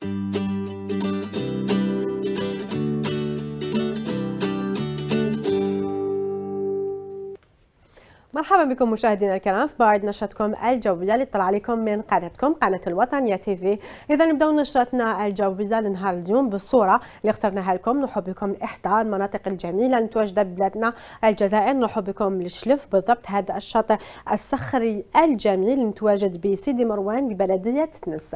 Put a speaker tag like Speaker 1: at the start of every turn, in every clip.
Speaker 1: Thank you. مرحبا بكم مشاهدينا الكرام في موعد نشرتكم الجوية اللي طلع عليكم من قناتكم قناة الوطنية تي في إذا نبداو نشرتنا الجوية لنهار اليوم بالصورة اللي اخترناها لكم نروحو بكم لإحدى المناطق الجميلة المتواجدة ببلادنا الجزائر نروحو بكم للشلف بالضبط هذا الشاطئ الصخري الجميل المتواجد بسيدي مروان ببلدية تنس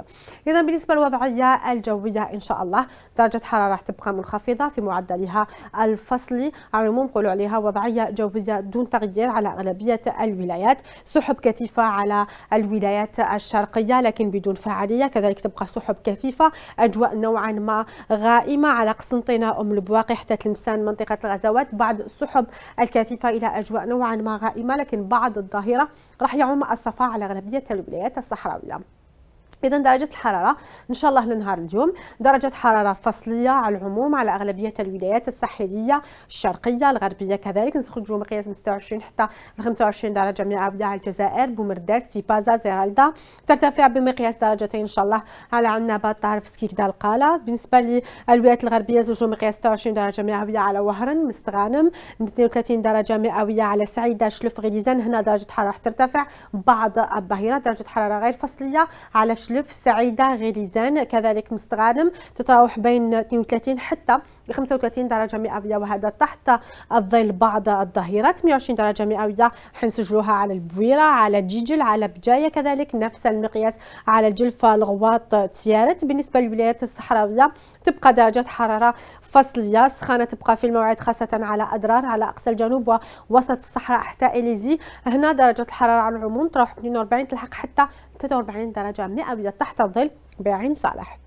Speaker 1: إذا بالنسبة للوضعية الجوية إن شاء الله درجة حرارة راح تبقى منخفضة في معدلها الفصلي على العموم نقولوا عليها وضعية جوية دون تغيير على أغلبية بقية الولايات سحب كثيفة على الولايات الشرقية لكن بدون فعالية كذلك تبقى سحب كثيفة أجواء نوعا ما غائمة على قسنطينة أم البواقي حتى تلمسان منطقة الغزوات بعض السحب الكثيفة إلى أجواء نوعا ما غائمة لكن بعد الظاهرة راح يعم الصفاء على أغلبية الولايات الصحراوية اذا درجه الحراره ان شاء الله لنهار اليوم درجه حراره فصليه على العموم على اغلبيه الولايات الساحليه الشرقيه الغربيه كذلك نخرجوا مقياس 26 حتى 25 درجه مئويه على الجزائر بومرداس تيبازا زيرالدا ترتفع بمقياس درجتين ان شاء الله على عنابه طارف سكيك القاله بالنسبه للولايات الغربيه زوجوا مقياس 26 درجه مئويه على وهرن مستغانم 32 درجه مئويه على سعيده شلف غليزان هنا درجه حراره ترتفع بعض الظهيره درجه حراره غير فصليه على شلف سعيده غليزان كذلك مستغانم تتراوح بين 32 حتى 35 درجه مئويه وهذا تحت الظل بعض الظهيرات 120 درجه مئويه حنسجلوها على البويره على جيجل على بجايه كذلك نفس المقياس على الجلفه الغواط تيارت بالنسبه للولايات الصحراويه تبقى درجه حراره فصليه سخانه تبقى في الموعد خاصه على ادرار على اقصى الجنوب ووسط الصحراء حتى اليزي هنا درجه الحراره على العموم تروح 42 تلحق حتى 43 درجة مئوية تحت الظل بعين صالح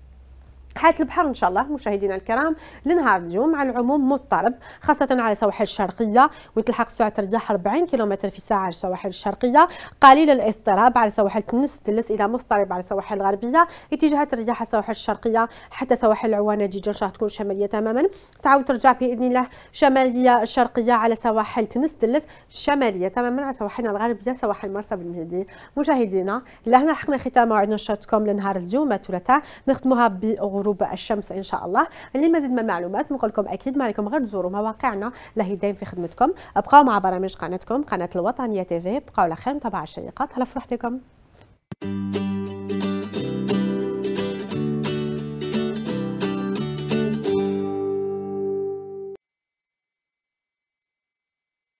Speaker 1: حياة البحر إن شاء الله مشاهدينا الكرام لنهار اليوم على العموم مضطرب خاصة على السواحل الشرقية وتلحق سرعة الرياح 40 كيلومتر في الساعة على السواحل الشرقية قليل الاضطراب على سواحل تنس تلس إلى مضطرب على السواحل الغربية اتجاهات الرياح على السواحل الشرقية حتى سواحل العوانة جيجا إن شاء الله تكون شمالية تماما تعاود ترجع بإذن الله شمالية شرقية على سواحل تنس تلس شمالية تماما على سواحلنا الغربية سواحل مرسى بالمهدي مشاهدينا لهنا حقنا ختام موعدنا نشاطكم لنهار اليوم الثلاثاء نختموها بأغنية غروب الشمس ان شاء الله اللي مزيد من المعلومات نقول لكم اكيد ما عليكم غير تزوروا مواقعنا لهي دايم في خدمتكم بقاو مع برامج قناتكم قناه الوطنيه تي في بقاو على خير متابعه الشيقات هلا Thank you.